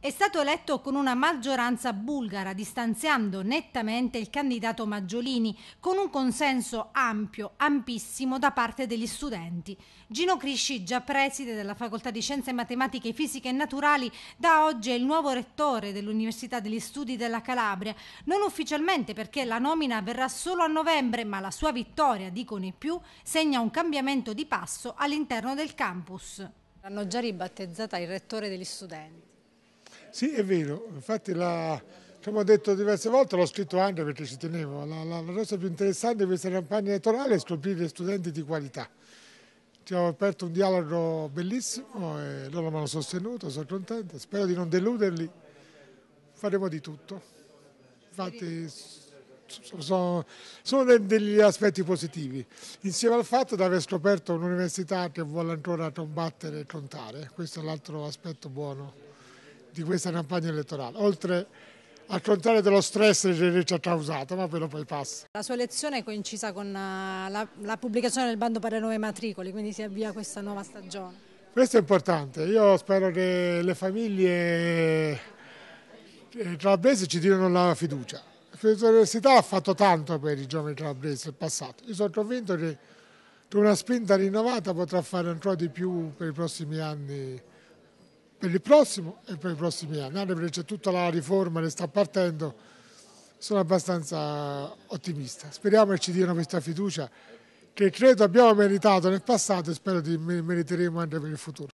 è stato eletto con una maggioranza bulgara, distanziando nettamente il candidato Maggiolini, con un consenso ampio, ampissimo da parte degli studenti. Gino Crisci, già preside della Facoltà di Scienze Matematiche, Fisiche e Naturali, da oggi è il nuovo rettore dell'Università degli Studi della Calabria, non ufficialmente perché la nomina avverrà solo a novembre, ma la sua vittoria, dicono i più, segna un cambiamento di passo all'interno del campus. L'hanno già ribattezzata il rettore degli studenti. Sì, è vero, infatti la, come ho detto diverse volte, l'ho scritto anche perché ci tenevo, la, la, la, cosa più interessante di questa campagna elettorale è scoprire studenti di qualità. Ci ho aperto un dialogo bellissimo e loro mi hanno sostenuto, sono contento, spero di non deluderli, faremo di tutto. Infatti sono, sono degli aspetti positivi, insieme al fatto di aver scoperto un'università che vuole ancora combattere e contare, questo è l'altro aspetto buono di questa campagna elettorale, oltre al contrario dello stress che ci ha causato, ma quello poi passa. La sua elezione è coincisa con eh, la, la pubblicazione del bando per le nuove matricole, quindi si avvia questa nuova stagione. Questo è importante, io spero che le famiglie eh, calabresi ci diano la fiducia. L'università ha fatto tanto per i giovani calabresi nel passato, io sono convinto che una spinta rinnovata potrà fare ancora di più per i prossimi anni per il prossimo e per i prossimi anni, anche perché c'è tutta la riforma che sta partendo, sono abbastanza ottimista. Speriamo che ci diano questa fiducia che credo abbiamo meritato nel passato e spero di meriteremo anche per il futuro.